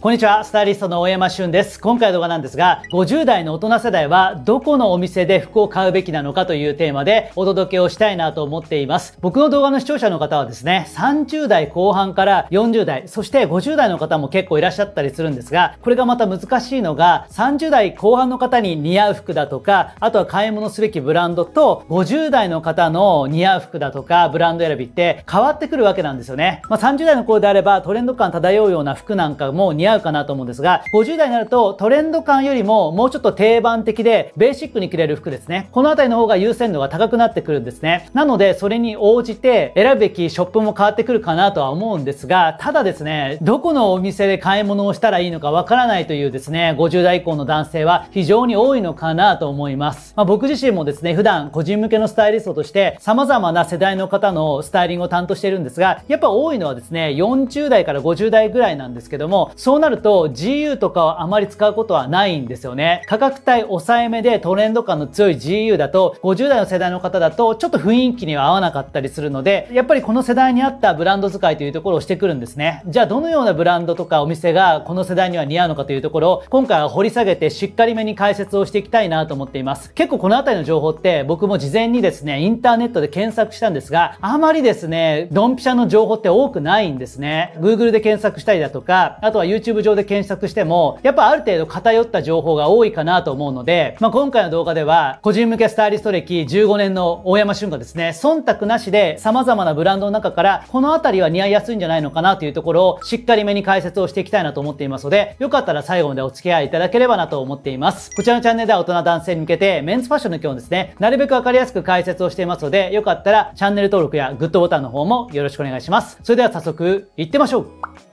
こんにちは、スタイリストの大山俊です。今回の動画なんですが、50代の大人世代はどこのお店で服を買うべきなのかというテーマでお届けをしたいなと思っています。僕の動画の視聴者の方はですね、30代後半から40代、そして50代の方も結構いらっしゃったりするんですが、これがまた難しいのが、30代後半の方に似合う服だとか、あとは買い物すべきブランドと、50代の方の似合う服だとか、ブランド選びって変わってくるわけなんですよね。まあ、30代の頃であればトレンド感漂うような服なんかも似合合うかなと思うんですが、50代になるとトレンド感よりももうちょっと定番的で、ベーシックに着れる服ですね。この辺りの方が優先度が高くなってくるんですね。なので、それに応じて選ぶべきショップも変わってくるかなとは思うんですが、ただですね、どこのお店で買い物をしたらいいのかわからないというですね、50代以降の男性は非常に多いのかなと思います。まあ、僕自身もですね、普段個人向けのスタイリストとして様々な世代の方のスタイリングを担当しているんですが、やっぱ多いのはですね、40代から50代ぐらいなんですけども、そそなると GU とかはあまり使うことはないんですよね。価格帯抑えめでトレンド感の強い GU だと50代の世代の方だとちょっと雰囲気には合わなかったりするのでやっぱりこの世代に合ったブランド使いというところをしてくるんですね。じゃあどのようなブランドとかお店がこの世代には似合うのかというところを今回は掘り下げてしっかりめに解説をしていきたいなと思っています。結構この辺りの情報って僕も事前にですねインターネットで検索したんですがあまりですねドンピシャの情報って多くないんですね。Google で検索したりだとかあとは YouTube YouTube 上で検索しても、やっぱある程度偏った情報が多いかなと思うので、まあ、今回の動画では、個人向けスタイリスト歴15年の大山俊がですね、忖度なしで様々なブランドの中から、この辺りは似合いやすいんじゃないのかなというところを、しっかりめに解説をしていきたいなと思っていますので、よかったら最後までお付き合いいただければなと思っています。こちらのチャンネルでは大人男性に向けて、メンズファッションの今日ですね、なるべくわかりやすく解説をしていますので、よかったらチャンネル登録やグッドボタンの方もよろしくお願いします。それでは早速、行ってみましょう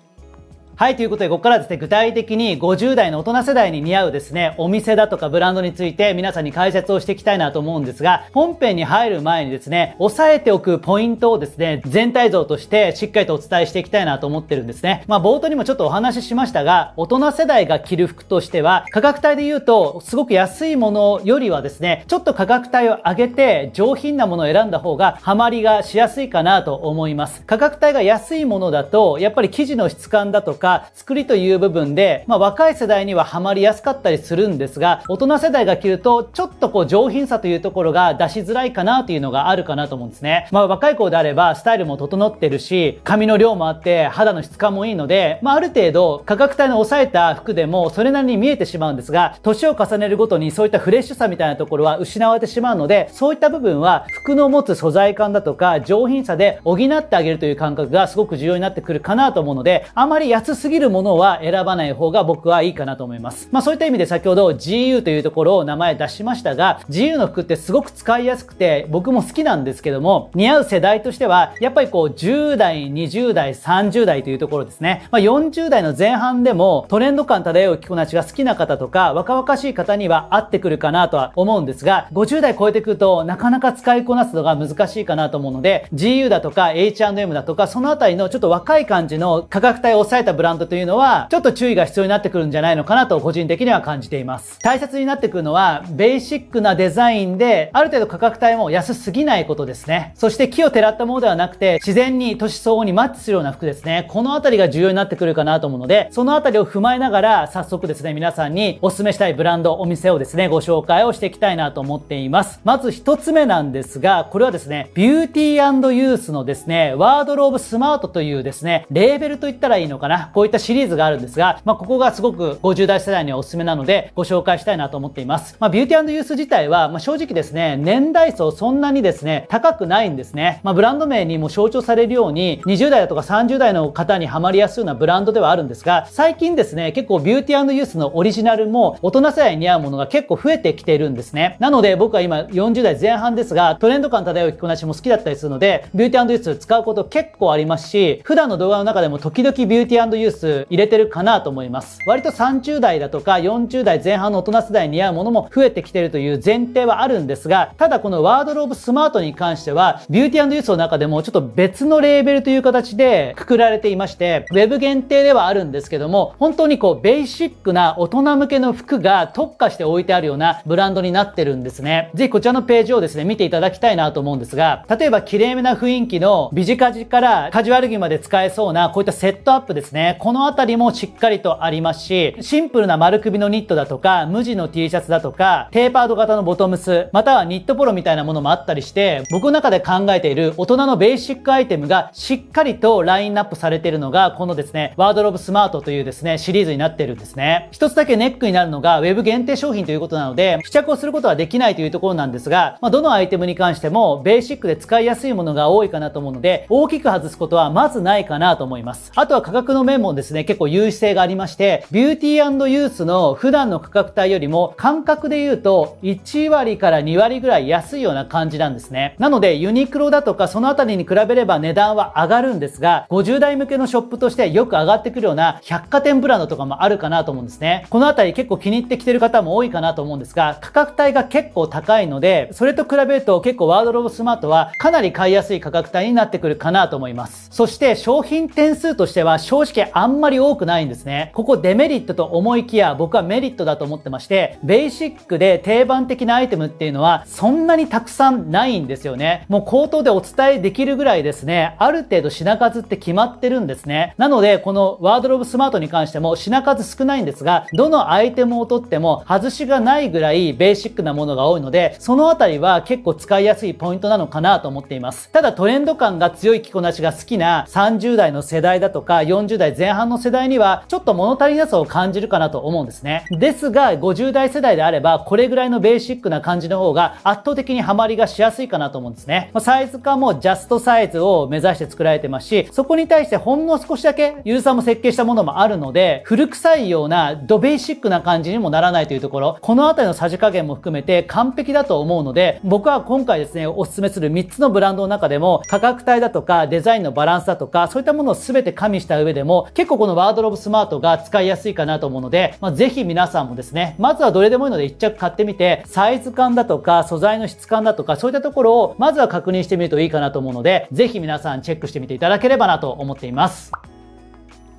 はい、ということで、ここからですね、具体的に50代の大人世代に似合うですね、お店だとかブランドについて皆さんに解説をしていきたいなと思うんですが、本編に入る前にですね、押さえておくポイントをですね、全体像としてしっかりとお伝えしていきたいなと思ってるんですね。まあ、冒頭にもちょっとお話ししましたが、大人世代が着る服としては、価格帯で言うと、すごく安いものよりはですね、ちょっと価格帯を上げて、上品なものを選んだ方が、ハマりがしやすいかなと思います。価格帯が安いものだと、やっぱり生地の質感だとか、か作りという部分で、まあ、若い世代にはハマりやすかったりするんですが大人世代が着るとちょっとこう上品さというところが出しづらいかなというのがあるかなと思うんですね、まあ、若い子であればスタイルも整ってるし髪の量もあって肌の質感もいいので、まあ、ある程度価格帯の抑えた服でもそれなりに見えてしまうんですが年を重ねるごとにそういったフレッシュさみたいなところは失われてしまうのでそういった部分は服の持つ素材感だとか上品さで補ってあげるという感覚がすごく重要になってくるかなと思うのであまり安すぎるものは選ばない方が僕はいいかなと思います。まあそういった意味で先ほど GU というところを名前出しましたが、GU の服ってすごく使いやすくて僕も好きなんですけども、似合う世代としてはやっぱりこう10代、20代、30代というところですね。まあ40代の前半でもトレンド感漂う着こなしが好きな方とか若々しい方には合ってくるかなとは思うんですが、50代超えてくるとなかなか使いこなすのが難しいかなと思うので、GU だとか H&M だとかそのあたりのちょっと若い感じの価格帯を抑えたブランドランドというのは、ちょっと注意が必要になってくるんじゃないのかなと個人的には感じています。大切になってくるのは、ベーシックなデザインで、ある程度価格帯も安すぎないことですね。そして木をてらったものではなくて、自然に年相応にマッチするような服ですね。このあたりが重要になってくるかなと思うので、そのあたりを踏まえながら、早速ですね、皆さんにお勧めしたいブランド、お店をですね、ご紹介をしていきたいなと思っています。まず一つ目なんですが、これはですね、ビューティーユースのですね、ワードローブスマートというですね、レーベルと言ったらいいのかな。こういったシリーズがあるんですが、まあ、ここがすごく50代世代にはおすすめなのでご紹介したいなと思っています。まあ、ビューティーユース自体は、まあ、正直ですね、年代層そんなにですね、高くないんですね。まあ、ブランド名にも象徴されるように、20代だとか30代の方にはまりやすいようなブランドではあるんですが、最近ですね、結構ビューティーユースのオリジナルも大人世代に似合うものが結構増えてきているんですね。なので僕は今40代前半ですが、トレンド感漂う着こなしも好きだったりするので、ビューティーユース使うこと結構ありますし、普段の動画の中でも時々ビューティーユースュース入れてるかなと思います割と30代だとか40代前半の大人世代に似合うものも増えてきてるという前提はあるんですがただこのワードローブスマートに関してはビューティーユースの中でもちょっと別のレーベルという形でくくられていましてウェブ限定ではあるんですけども本当にこうベーシックな大人向けの服が特化して置いてあるようなブランドになってるんですねぜひこちらのページをですね見ていただきたいなと思うんですが例えば綺麗めな雰囲気のビジカジからカジュアル着まで使えそうなこういったセットアップですねこのあたりもしっかりとありますし、シンプルな丸首のニットだとか、無地の T シャツだとか、テーパード型のボトムス、またはニットポロみたいなものもあったりして、僕の中で考えている大人のベーシックアイテムがしっかりとラインナップされているのが、このですね、ワードローブスマートというですね、シリーズになってるんですね。一つだけネックになるのが、ウェブ限定商品ということなので、試着をすることはできないというところなんですが、まあ、どのアイテムに関しても、ベーシックで使いやすいものが多いかなと思うので、大きく外すことはまずないかなと思います。あとは価格の面面もですね、結構優位性がありまして、ビューティーユースの普段の価格帯よりも、感覚で言うと、1割から2割ぐらい安いような感じなんですね。なので、ユニクロだとか、そのあたりに比べれば値段は上がるんですが、50代向けのショップとしてよく上がってくるような百貨店ブランドとかもあるかなと思うんですね。このあたり結構気に入ってきてる方も多いかなと思うんですが、価格帯が結構高いので、それと比べると結構ワードローブスマートはかなり買いやすい価格帯になってくるかなと思います。そして商品点数としては正直あんまり多くないんですね。ここデメリットと思いきや僕はメリットだと思ってまして、ベーシックで定番的なアイテムっていうのはそんなにたくさんないんですよね。もう口頭でお伝えできるぐらいですね、ある程度品数って決まってるんですね。なので、このワードローブスマートに関しても品数少ないんですが、どのアイテムを取っても外しがないぐらいベーシックなものが多いので、そのあたりは結構使いやすいポイントなのかなと思っています。ただトレンド感が強い着こなしが好きな30代の世代だとか40代前半の世代にはちょっと物足りなさを感じるかなと思うんですね。ですが、50代世代であれば、これぐらいのベーシックな感じの方が圧倒的にハマりがしやすいかなと思うんですね。サイズ感もジャストサイズを目指して作られてますし、そこに対してほんの少しだけユーザーも設計したものもあるので、古臭いようなドベーシックな感じにもならないというところ、このあたりのさじ加減も含めて完璧だと思うので、僕は今回ですね、おすすめする3つのブランドの中でも、価格帯だとかデザインのバランスだとか、そういったものを全て加味した上でも、結構このワードローブスマートが使いやすいかなと思うので、まあ、ぜひ皆さんもですね、まずはどれでもいいので1着買ってみて、サイズ感だとか、素材の質感だとか、そういったところをまずは確認してみるといいかなと思うので、ぜひ皆さんチェックしてみていただければなと思っています。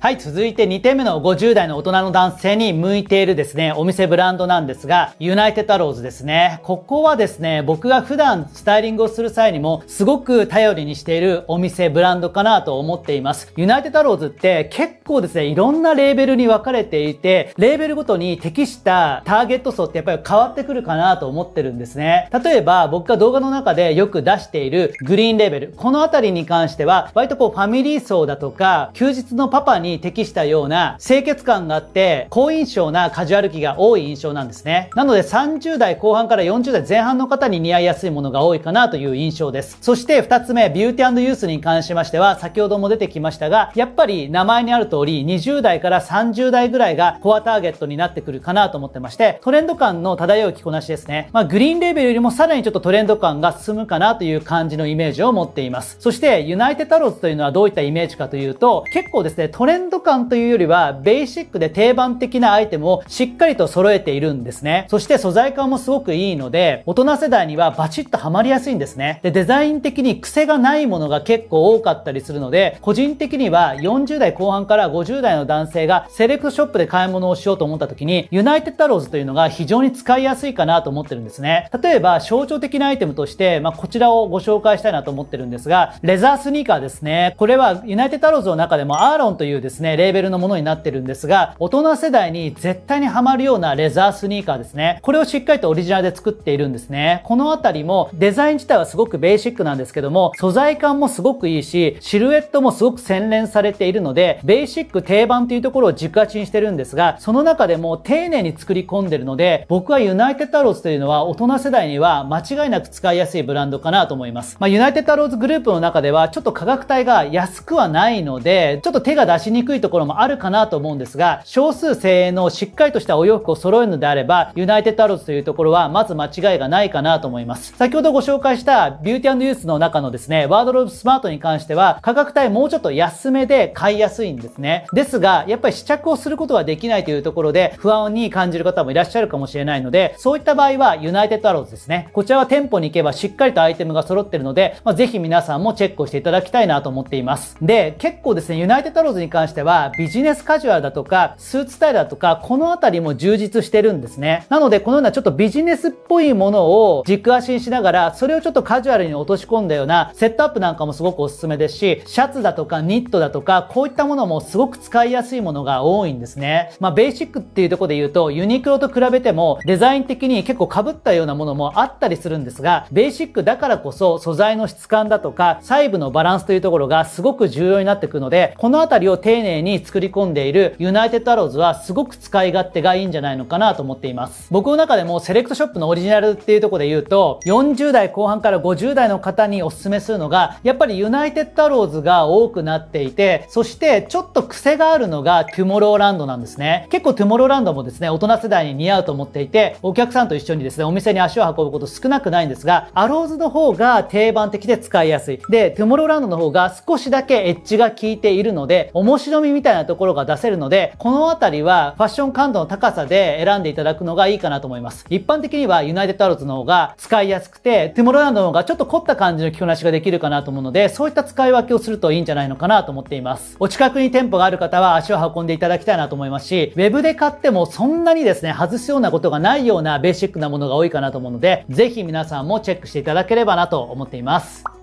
はい、続いて2点目の50代の大人の男性に向いているですね、お店ブランドなんですが、ユナイテッドアローズですね。ここはですね、僕が普段スタイリングをする際にも、すごく頼りにしているお店ブランドかなと思っています。ユナイテッドアローズって結構ですね、いろんなレーベルに分かれていて、レーベルごとに適したターゲット層ってやっぱり変わってくるかなと思ってるんですね。例えば、僕が動画の中でよく出しているグリーンレーベル、このあたりに関しては、割とこうファミリー層だとか、休日のパパにに適したような清潔感があって好印象なカジュアル機が多い印象なんですね。なので30代後半から40代前半の方に似合いやすいものが多いかなという印象です。そして2つ目、ビューティーユースに関しましては先ほども出てきましたが、やっぱり名前にある通り20代から30代ぐらいがコアターゲットになってくるかなと思ってまして、トレンド感の漂う着こなしですね。まあグリーンレベルよりもさらにちょっとトレンド感が進むかなという感じのイメージを持っています。そしてユナイテッドタローズというのはどういったイメージかというと、結構ですね、トレンド感というよりは、ベーシックで定番的なアイテムをしっかりと揃えているんですね。そして素材感もすごくいいので、大人世代にはバチッとハマりやすいんですね。で、デザイン的に癖がないものが結構多かったりするので、個人的には40代後半から50代の男性がセレクトショップで買い物をしようと思った時に、ユナイテッドアローズというのが非常に使いやすいかなと思ってるんですね。例えば、象徴的なアイテムとして、まあ、こちらをご紹介したいなと思ってるんですが、レザースニーカーですね。これはユナイテッドアローズの中でもアーロンというですねですね、レーベルのものになってるんですが、大人世代に絶対にハマるようなレザースニーカーですね。これをしっかりとオリジナルで作っているんですね。このあたりもデザイン自体はすごくベーシックなんですけども、素材感もすごくいいし、シルエットもすごく洗練されているので、ベーシック定番というところを軸足にしてるんですが、その中でも丁寧に作り込んでるので、僕はユナイテッドアローズというのは大人世代には間違いなく使いやすいブランドかなと思います。まあ、ユナイテッドアローズグループの中ではちょっと価格帯が安くはないので、ちょっと手が出しににくいところもあるかなと思うんですが、少数精鋭のしっかりとしたお洋服を揃えるのであれば、ユナイテッドアローズというところは、まず間違いがないかなと思います。先ほどご紹介したビューティーユースの中のですね、ワードローブスマートに関しては、価格帯もうちょっと安めで買いやすいんですね。ですが、やっぱり試着をすることができないというところで、不安に感じる方もいらっしゃるかもしれないので、そういった場合は、ユナイテッドアローズですね。こちらは店舗に行けばしっかりとアイテムが揃ってるので、まあ、ぜひ皆さんもチェックをしていただきたいなと思っています。で、結構ですね、ユナイテッドアローズに関しては、ビジネスカジュアルだとか、スーツスタイルだとか、この辺りも充実してるんですね。なので、このようなちょっとビジネスっぽいものを軸足にしながら、それをちょっとカジュアルに落とし込んだような、セットアップなんかもすごくおすすめですし、シャツだとかニットだとか、こういったものもすごく使いやすいものが多いんですね。まあ、ベーシックっていうとこで言うと、ユニクロと比べても、デザイン的に結構被ったようなものもあったりするんですが、ベーシックだからこそ、素材の質感だとか、細部のバランスというところがすごく重要になってくるので、この辺りを丁丁寧に作り込んでいるユナイテッドアローズはすごく使い勝手がいいんじゃないのかなと思っています。僕の中でもセレクトショップのオリジナルっていうとこで言うと、40代後半から50代の方におすすめするのが、やっぱりユナイテッドアローズが多くなっていて、そしてちょっと癖があるのがトゥモローランドなんですね。結構トゥモローランドもですね、大人世代に似合うと思っていて、お客さんと一緒にですね、お店に足を運ぶこと少なくないんですが、アローズの方が定番的で使いやすい。で、トゥモローランドの方が少しだけエッジが効いているので、面白し飲みみたいなところが出せるので、この辺りはファッション感度の高さで選んでいただくのがいいかなと思います。一般的にはユナイテッドアローズの方が使いやすくて、トゥモローランドの方がちょっと凝った感じの着こなしができるかなと思うので、そういった使い分けをするといいんじゃないのかなと思っています。お近くに店舗がある方は足を運んでいただきたいなと思いますし、ウェブで買ってもそんなにですね、外すようなことがないようなベーシックなものが多いかなと思うので、ぜひ皆さんもチェックしていただければなと思っています。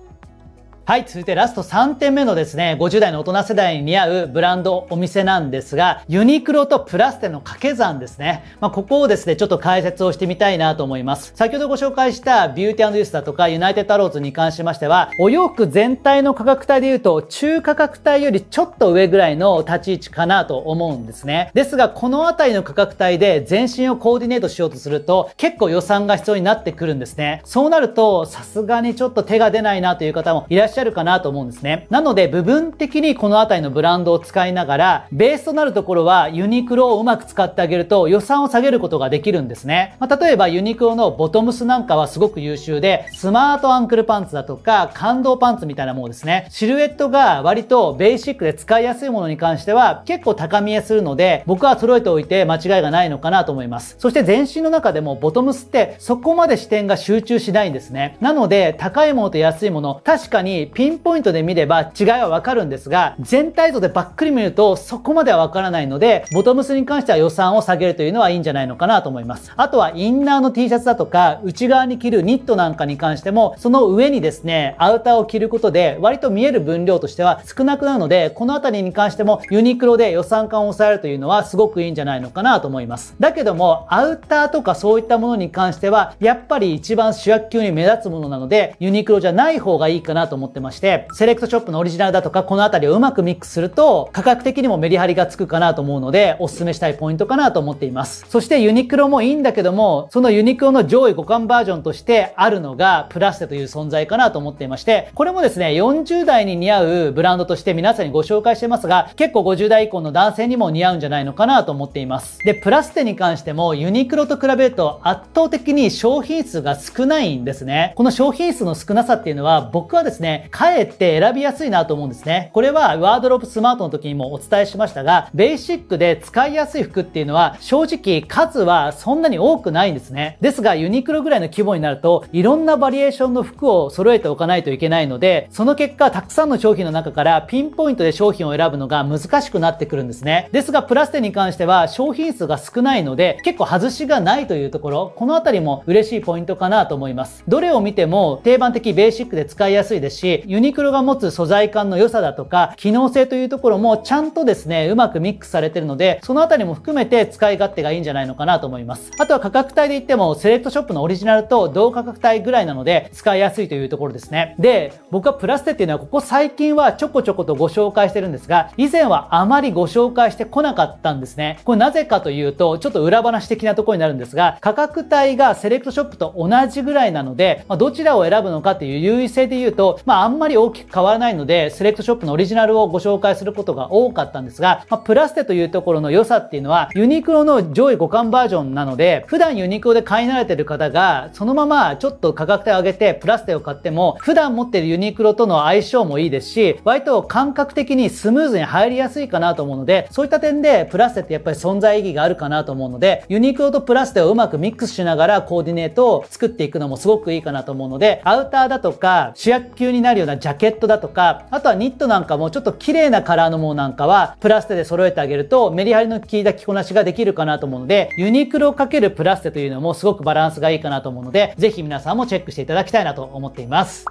はい、続いてラスト3点目のですね、50代の大人世代に似合うブランド、お店なんですが、ユニクロとプラステの掛け算ですね。まあ、ここをですね、ちょっと解説をしてみたいなと思います。先ほどご紹介したビューティーユースだとかユナイテッドアローズに関しましては、お洋服全体の価格帯で言うと、中価格帯よりちょっと上ぐらいの立ち位置かなと思うんですね。ですが、このあたりの価格帯で全身をコーディネートしようとすると、結構予算が必要になってくるんですね。そうなると、さすがにちょっと手が出ないなという方もいらっしゃしゃるかなと思うんですね。なので、部分的にこの辺りのブランドを使いながら、ベースとなるところはユニクロをうまく使ってあげると予算を下げることができるんですね。まあ、例えばユニクロのボトムスなんかはすごく優秀で、スマートアンクルパンツだとか、感動パンツみたいなものですね。シルエットが割とベーシックで使いやすいものに関しては結構高見えするので、僕は揃えておいて間違いがないのかなと思います。そして全身の中でもボトムスってそこまで視点が集中しないんですね。なので、高いものと安いもの、確かにピンポイントで見れば違いはわかるんですが、全体像でばっくり見るとそこまではわからないので、ボトムスに関しては予算を下げるというのはいいんじゃないのかなと思います。あとはインナーの T シャツだとか、内側に着るニットなんかに関しても、その上にですね、アウターを着ることで割と見える分量としては少なくなるので、この辺りに関してもユニクロで予算感を抑えるというのはすごくいいんじゃないのかなと思います。だけども、アウターとかそういったものに関しては、やっぱり一番主役級に目立つものなので、ユニクロじゃない方がいいかなと思ってってまして、セレクトショップのオリジナルだとか、この辺りをうまくミックスすると、価格的にもメリハリがつくかなと思うので、おすすめしたいポイントかなと思っています。そしてユニクロもいいんだけども、そのユニクロの上位互換バージョンとしてあるのが、プラステという存在かなと思っていまして、これもですね、40代に似合うブランドとして皆さんにご紹介してますが、結構50代以降の男性にも似合うんじゃないのかなと思っています。で、プラステに関しても、ユニクロと比べると圧倒的に商品数が少ないんですね。この商品数の少なさっていうのは、僕はですね、かえって選びやすいなと思うんですね。これはワードロップスマートの時にもお伝えしましたが、ベーシックで使いやすい服っていうのは正直数はそんなに多くないんですね。ですがユニクロぐらいの規模になるといろんなバリエーションの服を揃えておかないといけないので、その結果たくさんの商品の中からピンポイントで商品を選ぶのが難しくなってくるんですね。ですがプラステに関しては商品数が少ないので結構外しがないというところ、このあたりも嬉しいポイントかなと思います。どれを見ても定番的ベーシックで使いやすいですし、ユニクロが持つ素材感の良さだとか、機能性というところもちゃんとですね、うまくミックスされてるので、そのあたりも含めて使い勝手がいいんじゃないのかなと思います。あとは価格帯で言っても、セレクトショップのオリジナルと同価格帯ぐらいなので、使いやすいというところですね。で、僕はプラステっていうのは、ここ最近はちょこちょことご紹介してるんですが、以前はあまりご紹介してこなかったんですね。これなぜかというと、ちょっと裏話的なところになるんですが、価格帯がセレクトショップと同じぐらいなので、まあ、どちらを選ぶのかっていう優位性で言うと、ままあ、あんまり大きく変わらないので、セレクトショップのオリジナルをご紹介することが多かったんですが、まあ、プラステというところの良さっていうのは、ユニクロの上位互換バージョンなので、普段ユニクロで買い慣れてる方が、そのままちょっと価格帯を上げて、プラステを買っても、普段持ってるユニクロとの相性もいいですし、割と感覚的にスムーズに入りやすいかなと思うので、そういった点で、プラステってやっぱり存在意義があるかなと思うので、ユニクロとプラステをうまくミックスしながらコーディネートを作っていくのもすごくいいかなと思うので、アウターだとか、主役級になるようなジャケットだとか、あとはニットなんかもちょっと綺麗なカラーのものなんかはプラステで揃えてあげるとメリハリの効いた着こなしができるかなと思うので、ユニクロ×プラステというのもすごくバランスがいいかなと思うので、ぜひ皆さんもチェックしていただきたいなと思っています。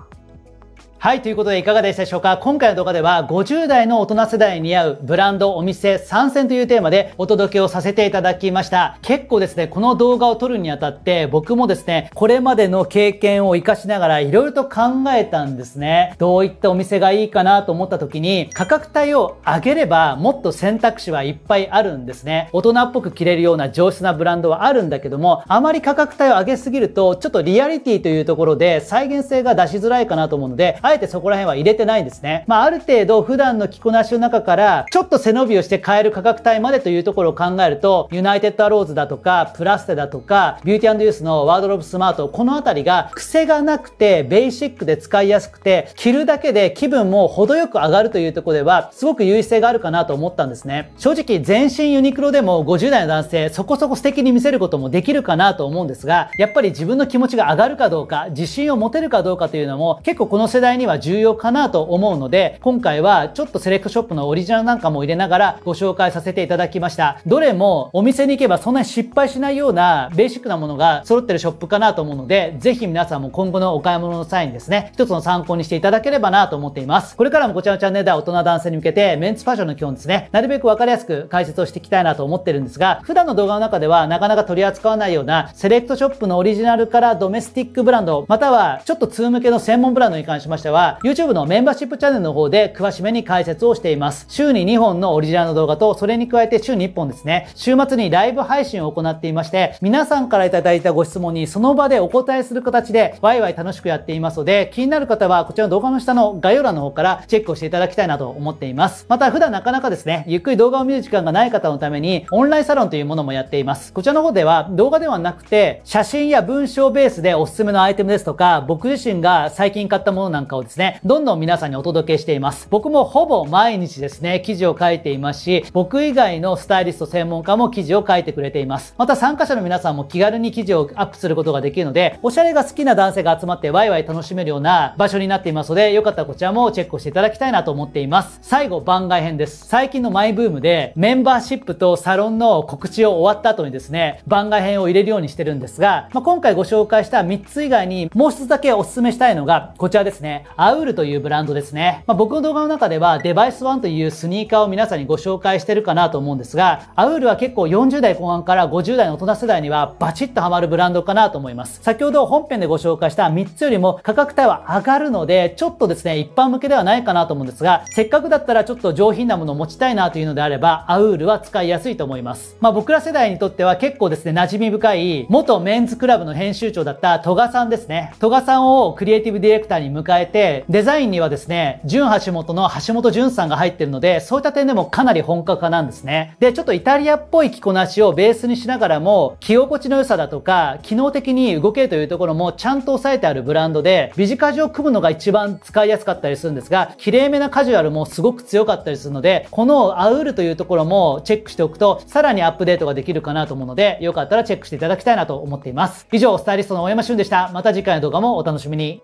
はい、ということでいかがでしたでしょうか今回の動画では50代の大人世代に合うブランド、お店、参戦というテーマでお届けをさせていただきました。結構ですね、この動画を撮るにあたって僕もですね、これまでの経験を活かしながら色々と考えたんですね。どういったお店がいいかなと思った時に価格帯を上げればもっと選択肢はいっぱいあるんですね。大人っぽく着れるような上質なブランドはあるんだけども、あまり価格帯を上げすぎるとちょっとリアリティというところで再現性が出しづらいかなと思うので、あえてそこら辺は入れてないんですね。まあ、ある程度普段の着こなしの中から、ちょっと背伸びをして買える価格帯までというところを考えると、ユナイテッドアローズだとか、プラステだとか、ビューティーユースのワードローブスマート、この辺りが癖がなくて、ベーシックで使いやすくて、着るだけで気分も程よく上がるというところでは、すごく優位性があるかなと思ったんですね。正直、全身ユニクロでも50代の男性、そこそこ素敵に見せることもできるかなと思うんですが、やっぱり自分の気持ちが上がるかどうか、自信を持てるかどうかというのも、結構この世代にには重要かなと思うので、今回はちょっとセレクトショップのオリジナルなんかも入れながらご紹介させていただきました。どれもお店に行けばそんなに失敗しないようなベーシックなものが揃ってるショップかなと思うので、ぜひ皆さんも今後のお買い物の際にですね、一つの参考にしていただければなと思っています。これからもこちらのチャンネルでは大人男性に向けてメンツファッションの基本ですね、なるべくわかりやすく解説をしていきたいなと思ってるんですが、普段の動画の中ではなかなか取り扱わないようなセレクトショップのオリジナルからドメスティックブランド、またはちょっと通向けの専門ブランドに関しましてしては、YouTube のメンバーシップチャンネルの方で詳しめに解説をしています。週に2本のオリジナルの動画と、それに加えて週に1本ですね、週末にライブ配信を行っていまして、皆さんからいただいたご質問にその場でお答えする形で、ワイワイ楽しくやっていますので、気になる方はこちらの動画の下の概要欄の方からチェックをしていただきたいなと思っています。また普段なかなかですね、ゆっくり動画を見る時間がない方のために、オンラインサロンというものもやっています。こちらの方では動画ではなくて、写真や文章ベースでおすすめのアイテムですとか、僕自身が最近買ったものなんか中をですね、どんどん皆さんにお届けしています。僕もほぼ毎日ですね、記事を書いていますし、僕以外のスタイリスト専門家も記事を書いてくれています。また参加者の皆さんも気軽に記事をアップすることができるので、おしゃれが好きな男性が集まってワイワイ楽しめるような場所になっていますので、よかったらこちらもチェックしていただきたいなと思っています。最後、番外編です。最近のマイブームで、メンバーシップとサロンの告知を終わった後にですね、番外編を入れるようにしてるんですが、まあ、今回ご紹介した3つ以外にもう一つだけお勧めしたいのがこちらですね。アウールというブランドですね。まあ、僕の動画の中ではデバイスンというスニーカーを皆さんにご紹介してるかなと思うんですが、アウールは結構40代後半から50代の大人世代にはバチッとハマるブランドかなと思います。先ほど本編でご紹介した3つよりも価格帯は上がるので、ちょっとですね、一般向けではないかなと思うんですが、せっかくだったらちょっと上品なものを持ちたいなというのであれば、アウールは使いやすいと思います。まあ、僕ら世代にとっては結構ですね、馴染み深い元メンズクラブの編集長だった戸賀さんですね。戸賀さんをクリエイティブディレクターに迎えて、て、デザインにはですね、純橋本の橋本純さんが入ってるので、そういった点でもかなり本格派なんですね。で、ちょっとイタリアっぽい着こなしをベースにしながらも、着心地の良さだとか、機能的に動けというところもちゃんと抑えてあるブランドで、ビジカジを組むのが一番使いやすかったりするんですが、綺麗めなカジュアルもすごく強かったりするので、このアウールというところもチェックしておくと、さらにアップデートができるかなと思うので、よかったらチェックしていただきたいなと思っています。以上、スタイリストの大山俊でした。また次回の動画もお楽しみに。